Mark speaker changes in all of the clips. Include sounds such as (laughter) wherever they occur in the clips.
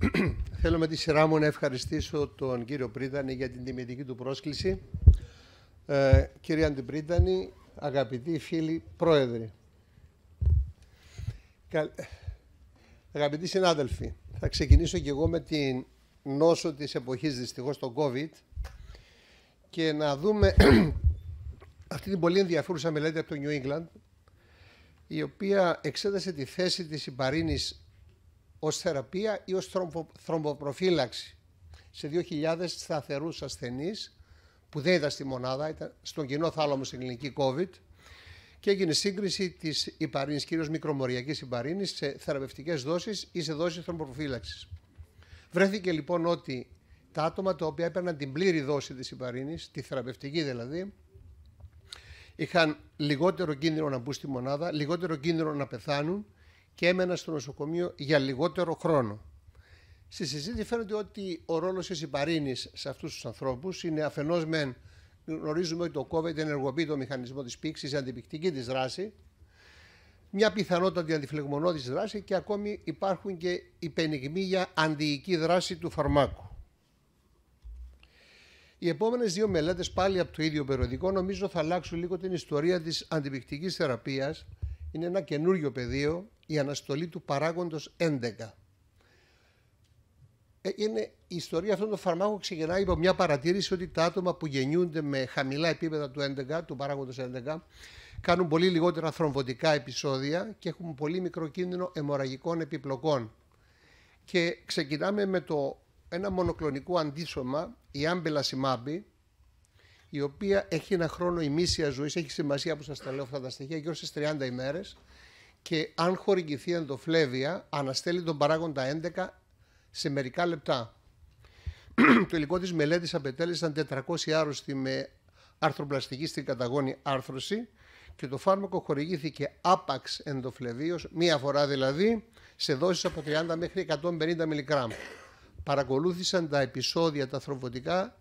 Speaker 1: (clears throat) Θέλω με τη σειρά μου να ευχαριστήσω τον κύριο Πρίτανη για την τιμητική του πρόσκληση. Ε, κύριε Αντιπρίτανη, αγαπητοί φίλοι πρόεδροι, Κα... αγαπητοί συνάδελφοι, θα ξεκινήσω και εγώ με την νόσο της εποχής, δυστυχώς, το COVID και να δούμε (clears throat) αυτή την πολύ ενδιαφέρουσα μελέτη από το New England η οποία εξέτασε τη θέση της υπαρήνης ως θεραπεία ή ως θρομβοπροφύλαξη σε 2.000 σταθερούς ασθενείς που δεν ήταν στη μονάδα, ήταν στον κοινό θάλαμο στην ελληνική COVID και έγινε σύγκριση της υπαρήνης, κυρίως μικρομοριακής υπαρήνης, σε θεραπευτικές δόσεις ή σε δόσεις θρομβοπροφύλαξης. Βρέθηκε λοιπόν ότι τα άτομα τα οποία έπαιρναν την πλήρη δόση της υπαρήνης, τη θεραπευτική δηλαδή, είχαν λιγότερο κίνδυνο να μπουν στη μονάδα, λιγότερο κίνδυνο να πεθάνουν και έμενα στο νοσοκομείο για λιγότερο χρόνο. Στη συζήτηση φαίνεται ότι ο ρόλος της υπαρήνη σε αυτούς τους ανθρώπους είναι αφενός μεν γνωρίζουμε ότι το COVID ενεργοποιεί το μηχανισμό της πήξης, η αντιπικτική της δράση, μια πιθανότατη αντιφλεγμονώδης δράση και ακόμη υπάρχουν και υπενιγμοί για αντιϊκή δράση του φαρμάκου. Οι επόμενες δύο μελέτες, πάλι από το ίδιο περιοδικό, νομίζω θα αλλάξουν λίγο την ιστορία της αντιπικτική θεραπείας. Είναι ένα καινούριο πεδίο η αναστολή του παράγοντος 11. Ε, είναι, η ιστορία αυτών των φαρμάκων ξεκινάει από μια παρατήρηση ότι τα άτομα που γεννιούνται με χαμηλά επίπεδα του 11, του παράγοντος 11, κάνουν πολύ λιγότερα θρομβωτικά επεισόδια και έχουν πολύ μικρό κίνδυνο αιμορραγικών επιπλοκών. Και ξεκινάμε με το ένα μονοκλονικό αντίσωμα, η άμπελα Σιμάμπη, η οποία έχει ένα χρόνο ημίσια ζωής, έχει σημασία που σας τα λέω αυτά τα στοιχεία, γύρω στις 30 ημέρες και αν χορηγηθεί εντοφλέβεια, αναστέλει τον παράγοντα 11 σε μερικά λεπτά. το υλικό της μελέτης απαιτέλεσαν 400 άρρωστοι με αρθροπλαστική στην καταγόνη άρθρωση και το φάρμακο χορηγήθηκε άπαξ ενδοφλεβίως, μία φορά δηλαδή, σε δόσεις από 30 μέχρι 150 μιλιγκράμμ. Παρακολούθησαν τα επεισόδια τα θροβωτικά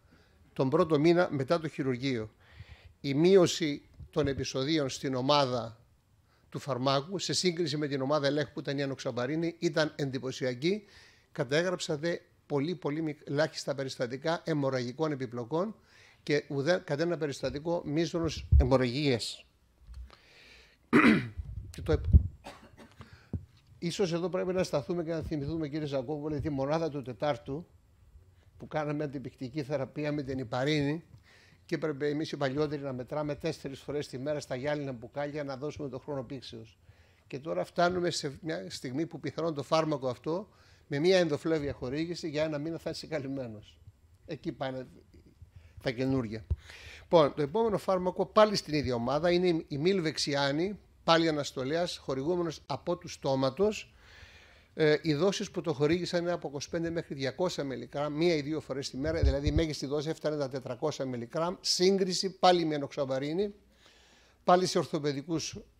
Speaker 1: τον πρώτο μήνα μετά το χειρουργείο. Η μείωση των επεισοδίων στην ομάδα του φαρμάκου σε σύγκριση με την ομάδα ελέγχου που ήταν η Ανοξαμπαρίνη ήταν εντυπωσιακή. Κατέγραψα δε πολύ πολύ ελάχιστα περιστατικά αιμορραγικών επιπλοκών και ουδέ, ένα περιστατικό μίζωνος αιμορραγίες. (clears throat) Ίσως εδώ πρέπει να σταθούμε και να θυμηθούμε κύριε Ζακόβολη τη μονάδα του Τετάρτου που κάναμε αντιπικτική θεραπεία με την Ιπαρίνη και έπρεπε εμείς οι παλιότεροι να μετράμε τέσσερις φορές τη μέρα στα γυάλινα μπουκάλια να δώσουμε το χρόνο πήξεως. Και τώρα φτάνουμε σε μια στιγμή που πιθανόν το φάρμακο αυτό με μια ενδοφλέβια χορήγηση για ένα μήνα θα είσαι καλυμμένος. Εκεί πάνε τα καινούργια. Λοιπόν, το επόμενο φάρμακο πάλι στην ίδια ομάδα είναι η Μιλβεξιάνη, πάλι αναστολέας, χορηγούμενος από του στόματος ε, οι δόσεις που το χορήγησαν είναι από 25 μέχρι 200 μιλικράμμ, μία ή δύο φορές τη μέρα, δηλαδή η μέγιστη δόση έφτανε τα 400 μιλικράμμ. Σύγκριση πάλι με ενοξαβαρίνη, πάλι σε,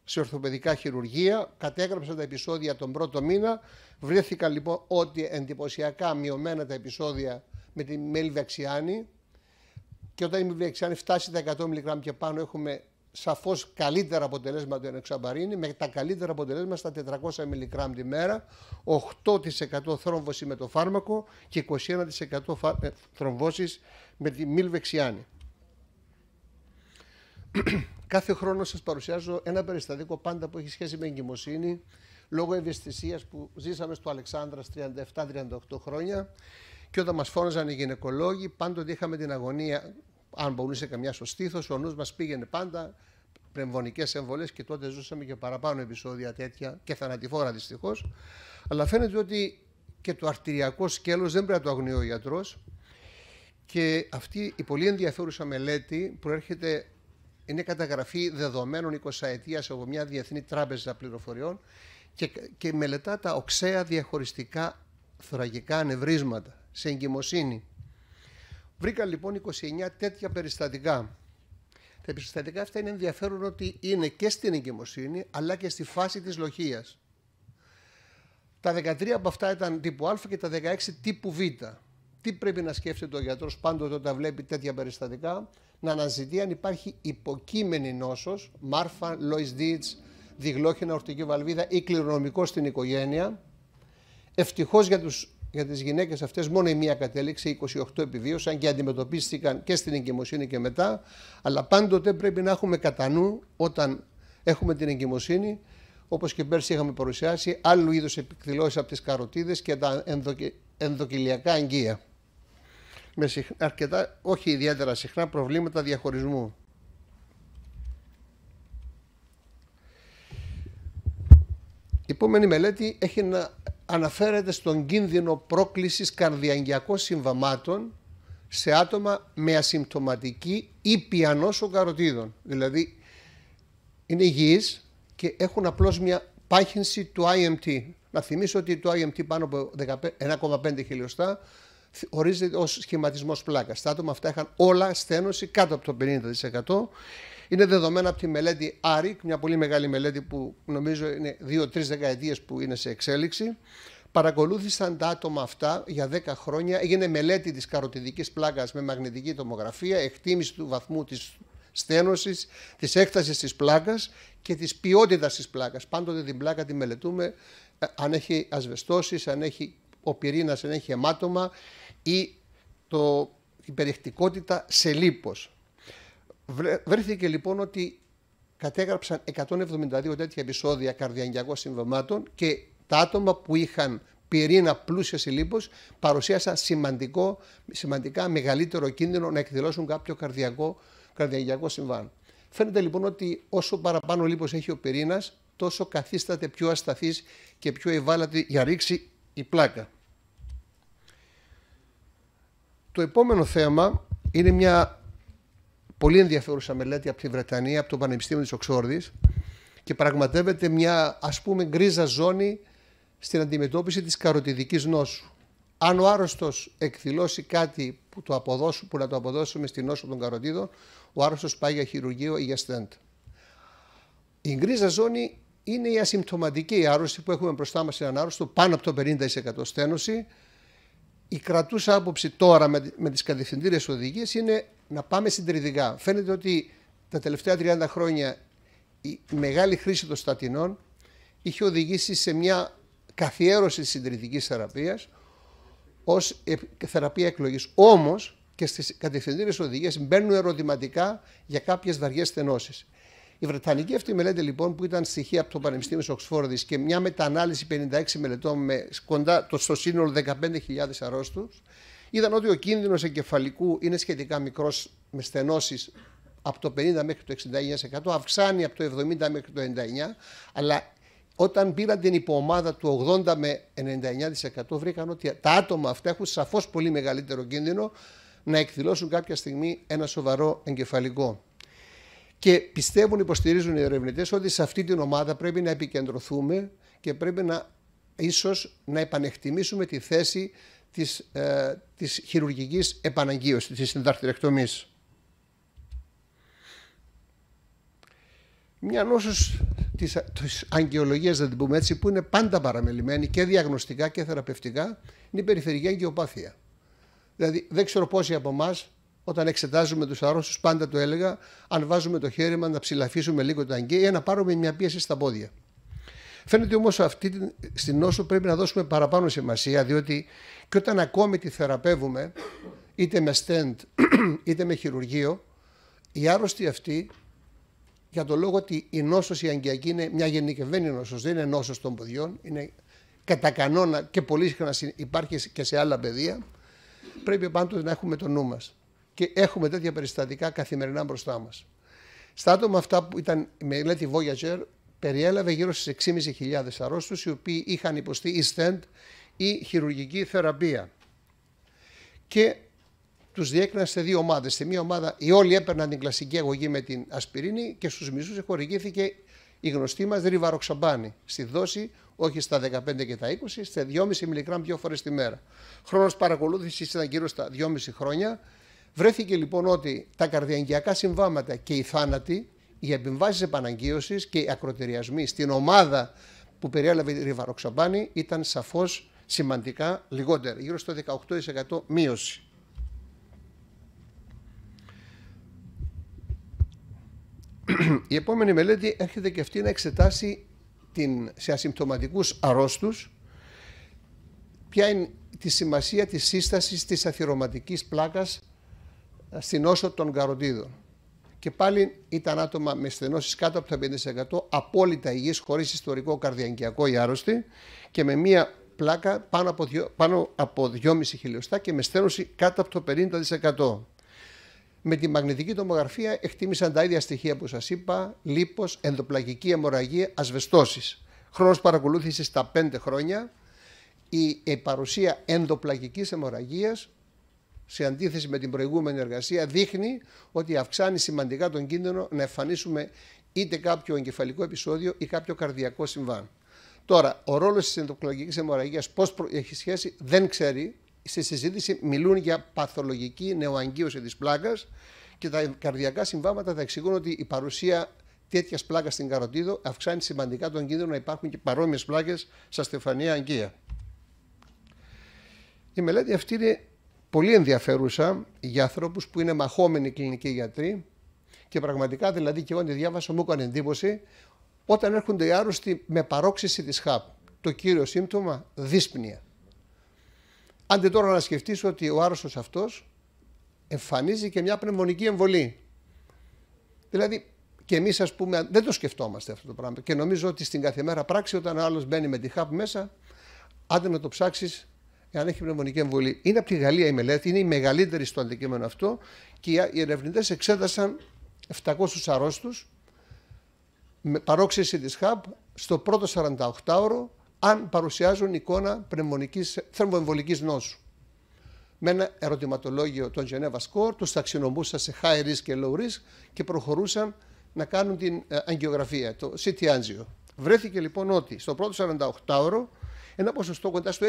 Speaker 1: σε ορθοπαιδικά χειρουργία. Κατέγραψαν τα επεισόδια τον πρώτο μήνα. βρέθηκαν λοιπόν ότι εντυπωσιακά μειωμένα τα επεισόδια με τη μελβεξιάνη. Και όταν η μελβεξιάνη φτάσει τα 100 μιλικράμ και πάνω, έχουμε σαφώς καλύτερα αποτελέσματα του Ενεξαμπαρίνη με τα καλύτερα αποτελέσματα στα 400 μιλικράμμ τη μέρα, 8% θρόμβωση με το φάρμακο και 21% ε, θρομβώση με τη Μιλβεξιάνη. (clears throat) Κάθε χρόνο σας παρουσιάζω ένα περιστατικό πάντα που έχει σχέση με εγκυμοσύνη λόγω ευαισθησίας που ζήσαμε στο Αλεξάνδρας 37-38 χρόνια και όταν μας φώναζαν οι γυναικολόγοι πάντοτε είχαμε την αγωνία αν μπορούσε καμιά σωστή ο νους μας πήγαινε πάντα πνευμονικές εμβολές και τότε ζούσαμε και παραπάνω επεισόδια τέτοια και θανατηφόρα δυστυχώς. Αλλά φαίνεται ότι και το αρτηριακό σκέλος δεν πρέπει να το αγνοεί ο γιατρός. και αυτή η πολύ ενδιαφέρουσα μελέτη προέρχεται είναι καταγραφή δεδομένων 20 ετία από μια διεθνή τράπεζα πληροφοριών και, και μελετά τα οξέα διαχωριστικά θωρακικά ανεβρίσματα σε εγκυμοσύνη. Βρήκαν λοιπόν 29 τέτοια περιστατικά. Τα περιστατικά αυτά είναι ενδιαφέρον ότι είναι και στην εγκυμοσύνη αλλά και στη φάση της λοχίας. Τα 13 από αυτά ήταν τύπου Α και τα 16 τύπου Β. Τι πρέπει να σκέφτεται ο γιατρός πάντοτε όταν βλέπει τέτοια περιστατικά, να αναζητεί αν υπάρχει υποκείμενη νόσος, μάρφα, Λόις Δίτς, διγλόχινα ορτική βαλβίδα ή κληρονομικό στην οικογένεια. Ευτυχώς για τους για τις γυναίκες αυτές μόνο η μία κατέληξη, 28 επιβίωσαν και αντιμετωπίστηκαν και στην εγκυμοσύνη και μετά. Αλλά πάντοτε πρέπει να έχουμε κατά νου όταν έχουμε την εγκυμοσύνη, όπως και πέρσι είχαμε παρουσιάσει, άλλου είδους εκδηλώσεις από τις καροτίδες και τα ενδοκυ... ενδοκυλιακά αγγεία. Με αρκετά, όχι ιδιαίτερα συχνά, προβλήματα διαχωρισμού. Η επόμενη μελέτη έχει να αναφέρεται στον κίνδυνο πρόκλησης καρδιαγγειακών συμβαμάτων σε άτομα με ασυμπτωματική ή πιανόσο καροτίδων. Δηλαδή είναι υγιείς και έχουν απλώς μια πάχυνση του IMT. Να θυμίσω ότι το IMT πάνω από 1,5 χιλιοστά ορίζεται ως σχηματισμός πλάκας. Τα άτομα αυτά είχαν όλα στένωση κάτω από το 50% είναι δεδομένα από τη μελέτη ARIC, μια πολύ μεγάλη μελέτη που νομίζω είναι δύο-τρει δεκαετίες που είναι σε εξέλιξη. Παρακολούθησαν τα άτομα αυτά για 10 χρόνια. Έγινε μελέτη της καροτιδικής πλάκας με μαγνητική τομογραφία, εκτίμηση του βαθμού της στένωσης, της έκτασης της πλάκας και της ποιότητας της πλάκας. Πάντοτε την πλάκα τη μελετούμε ε, αν έχει ασβεστώσεις, αν έχει ο πυρήνας, αν έχει αιμάτωμα ή το, η περιεκτικότητα σε λίπος. Βρέθηκε λοιπόν ότι κατέγραψαν 172 τέτοια επεισόδια καρδιαγγειακών συμβημάτων και τα άτομα που είχαν πυρήνα πλούσιας λίπος παρουσίασαν σημαντικό, σημαντικά μεγαλύτερο κίνδυνο να εκδηλώσουν κάποιο καρδιακό, καρδιαγιακό συμβάν. Φαίνεται λοιπόν ότι όσο παραπάνω λίπος έχει ο πυρήνας, τόσο καθίσταται πιο ασταθής και πιο ευάλωτη για ρήξη η πλάκα. Το επόμενο θέμα είναι μια πολύ ενδιαφέρουσα μελέτη από τη Βρετανία, από το Πανεπιστήμιο της Οξόρδης και πραγματεύεται μια ας πούμε γκρίζα ζώνη στην αντιμετώπιση της καροτιδικής νόσου. Αν ο άρρωστος εκδηλώσει κάτι που, το που να το αποδώσουμε στην νόσο των καροτίδων, ο άρρωστος πάει για χειρουργείο ή για στέντ. Η γκρίζα ζώνη είναι η ασυμπτωματική άρρωση που έχουμε μπροστά μας έναν άρρωστο πάνω από το 50% στένωση. Η κρατούσα άποψη τώρα με, με τις οδηγίες είναι να πάμε συντηρητικά. Φαίνεται ότι τα τελευταία 30 χρόνια η μεγάλη χρήση των στατινών είχε οδηγήσει σε μια καθιέρωση της θεραπεία θεραπείας ως θεραπεία εκλογής. Όμως και στις κατευθυντήρες οδηγίες μπαίνουν ερωτηματικά για κάποιες βαριές στενώσεις. Η Βρετανική αυτή μελέτη λοιπόν που ήταν στοιχεία από το Πανεπιστήμιο της Οξφόρδης και μια μετανάλυση 56 μελετών με κοντά στο σύνολο 15.000 αρρώστους είδαν ότι ο κίνδυνος εγκεφαλικού είναι σχετικά μικρός με στενώσεις από το 50 μέχρι το 69%, αυξάνει από το 70 μέχρι το 99%, αλλά όταν πήραν την υποομάδα του 80 με 99% βρήκαν ότι τα άτομα αυτά έχουν σαφώς πολύ μεγαλύτερο κίνδυνο να εκδηλώσουν κάποια στιγμή ένα σοβαρό εγκεφαλικό. Και πιστεύουν, υποστηρίζουν οι ερευνητές ότι σε αυτή την ομάδα πρέπει να επικεντρωθούμε και πρέπει να ίσως να επανεκτιμήσουμε τη θέση της, ε, της χειρουργικής επαναγκίωσης, της Μια νόσος της, της αγκαιολογίας, να την πούμε έτσι, που είναι πάντα παραμελημένη και διαγνωστικά και θεραπευτικά, είναι η περιφερειακή αγκαιοπάθεια. Δηλαδή, δεν ξέρω πόσοι από εμάς, όταν εξετάζουμε τους αρρώστους, πάντα το έλεγα, αν βάζουμε το χέρι μας να ψηλαφίσουμε λίγο το αγκαία ή να πάρουμε μια πίεση στα πόδια. Φαίνεται όμως αυτή στην νόσο πρέπει να δώσουμε παραπάνω σημασία, διότι και όταν ακόμη τη θεραπεύουμε, είτε με στέντ (clears throat) είτε με χειρουργείο, η άρρωστη αυτή, για το λόγο ότι η νόσος η αγκιακή είναι μια γενικευμένη νόσος, δεν είναι νόσος των ποδιών, είναι κατά κανόνα και πολύ συχνά υπάρχει και σε άλλα παιδεία, πρέπει πάντοτε να έχουμε το νου μας. Και έχουμε τέτοια περιστατικά καθημερινά μπροστά μας. Στα άτομα αυτά που ήταν η μελέτη Voyager, περιέλαβε γύρω στις 6.500 αρρώστους οι οποίοι είχαν υποστεί ιστέντ ή χειρουργική θεραπεία. Και τους διέκριναν σε δύο ομάδες. Στη μία ομάδα οι όλοι έπαιρναν την κλασική αγωγή με την ασπιρίνη και στους μισούς χορηγήθηκε η γνωστή μας ριβαροξαμπάνη στη δόση όχι στα 15 και τα 20, στα 2,5 μιλιγκράμμ δύο φορές τη μέρα. Χρόνος παρακολούθησης ήταν γύρω στα 2,5 χρόνια. Βρέθηκε λοιπόν ότι τα καρδιαγγειακά συμβάματα και οι θάνατοι οι επιβάσει επαναγκίωση και οι ακροτεριασμοί στην ομάδα που περιέλαβε η Ριβαροξαμπάνη ήταν σαφώς σημαντικά λιγότερα, γύρω στο 18% μείωση. Η επόμενη μελέτη έρχεται και αυτή να εξετάσει την, σε ασυμπτωματικούς αρρώστους ποια είναι τη σημασία της σύστασης της αθυρωματικής πλάκας στην όσο των καροτίδων και πάλι ήταν άτομα με στενώσεις κάτω από το 50% απόλυτα υγιείς χωρίς ιστορικό καρδιαγκιακό ή άρρωστη και με μία πλάκα πάνω από, πάνω από 2,5 χιλιοστά και με στένωση κάτω από το 50%. Με τη μαγνητική τομογραφία εκτίμησαν τα ίδια στοιχεία που σας είπα, λίπος, ενδοπλαγική αιμορραγία, ασβεστώσεις. Χρόνος παρακολούθησης τα 5 χρόνια, η, η παρουσία ενδοπλαγικής αιμορραγίας σε αντίθεση με την προηγούμενη εργασία, δείχνει ότι αυξάνει σημαντικά τον κίνδυνο να εμφανίσουμε είτε κάποιο εγκεφαλικό επεισόδιο ή κάποιο καρδιακό συμβάν. Τώρα, ο ρόλος της ενδοκλογικής αιμορραγίας πώς έχει σχέση δεν ξέρει. Στη συζήτηση μιλούν για παθολογική νεοαγκύωση της πλάκας και τα καρδιακά συμβάματα θα εξηγούν ότι η παρουσία τέτοιας πλάκας στην καροτίδο αυξάνει σημαντικά τον κίνδυνο να υπάρχουν και παρόμοιες πλάκες στα στεφανία αγκία. Η μελέτη αυτή είναι πολύ ενδιαφέρουσα για ανθρώπους που είναι μαχόμενοι κλινικοί γιατροί και πραγματικά δηλαδή και εγώ τη διάβασα μου έκανε εντύπωση όταν έρχονται οι άρρωστοι με παρόξηση της ΧΑΠ. Το κύριο σύμπτωμα δύσπνοια. Άντε τώρα να σκεφτείς ότι ο άρρωστος αυτός εμφανίζει και μια πνευμονική εμβολή. Δηλαδή και εμείς, ας πούμε, δεν το σκεφτόμαστε αυτό το πράγμα. Και νομίζω ότι στην καθημερινή πράξη, όταν ο άλλος μπαίνει με τη χάπ μέσα, άντε να το ψάξεις αν έχει πνευμονική εμβολή. Είναι από τη Γαλλία η μελέτη, είναι η μεγαλύτερη στο αντικείμενο αυτό και οι ερευνητές εξέτασαν 700 αρρώστους με παρόξεση της ΧΑΠ στο πρώτο 48ωρο αν παρουσιάζουν εικόνα πνευμονικής, θερμοεμβολικής νόσου. Με ένα ερωτηματολόγιο των Geneva Score τους ταξινομούσαν σε high risk και low risk και προχωρούσαν να κάνουν την ε, αγγιογραφία, το CT angio. Βρέθηκε λοιπόν ότι στο πρώτο 48ωρο ένα ποσοστό κοντά στο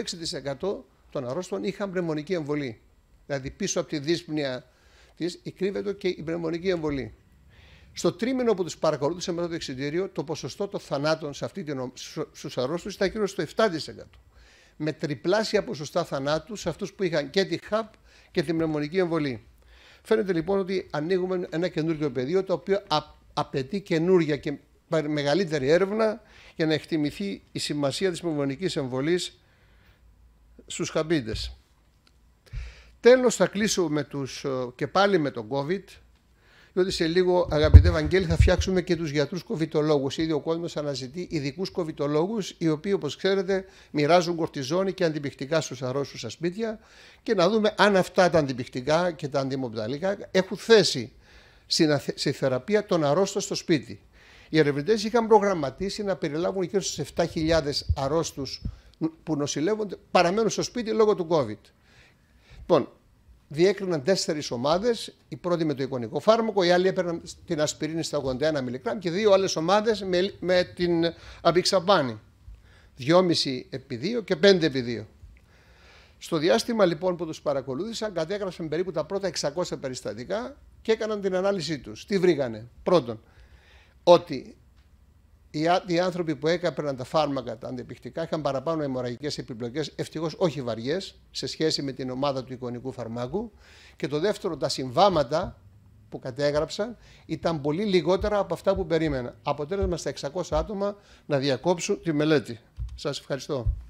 Speaker 1: 6% των αρρώστων είχαν πνευμονική εμβολή. Δηλαδή πίσω από τη δύσπνοια της κρύβεται και η πνευμονική εμβολή. Στο τρίμηνο που τους παρακολούθησε μετά το εξιτήριο, το ποσοστό των θανάτων σε αυτή ήταν γύρω στο 7%. Με τριπλάσια ποσοστά θανάτου σε αυτούς που είχαν και τη ΧΑΠ και την πνευμονική εμβολή. Φαίνεται λοιπόν ότι ανοίγουμε ένα καινούργιο πεδίο το οποίο απαιτεί καινούργια και μεγαλύτερη έρευνα για να εκτιμηθεί η σημασία της πνευμονικής εμβολής στους χαμπίντες. Τέλος θα κλείσω με τους, ε, και πάλι με τον COVID, διότι σε λίγο αγαπητέ Ευαγγέλη θα φτιάξουμε και τους γιατρούς κοβιτολόγους. Ήδη ο κόσμος αναζητεί ειδικούς κοβιτολόγους, οι οποίοι όπως ξέρετε μοιράζουν κορτιζόνη και αντιπηκτικά στους αρρώστους στα σπίτια και να δούμε αν αυτά τα αντιπηκτικά και τα αντιμοπταλικά έχουν θέση στη θεραπεία των αρρώστων στο σπίτι. Οι ερευνητές είχαν προγραμματίσει να περιλάβουν γύρω στους 7.000 αρρώστους που νοσηλεύονται, παραμένουν στο σπίτι λόγω του COVID. Λοιπόν, διέκριναν τέσσερις ομάδες, η πρώτη με το εικονικό φάρμακο, οι άλλοι έπαιρναν την ασπιρίνη στα 81 μιλικράμ και δύο άλλες ομάδες με, με την αμπιξαμπάνη. 2,5 επί 2 και 5 επί 2. Στο διάστημα λοιπόν που τους παρακολούθησαν κατέγραψαν περίπου τα πρώτα 600 περιστατικά και έκαναν την ανάλυση τους. Τι βρήκανε. Πρώτον, ότι οι άνθρωποι που έκαναν τα φάρμακα, τα αντεπικτικά, είχαν παραπάνω αιμορραγικές επιπλοκές, ευτυχώς όχι βαριές, σε σχέση με την ομάδα του εικονικού φαρμάκου. Και το δεύτερο, τα συμβάματα που κατέγραψαν ήταν πολύ λιγότερα από αυτά που περίμενα. Αποτέλεσμα στα 600 άτομα να διακόψουν τη μελέτη. Σας ευχαριστώ.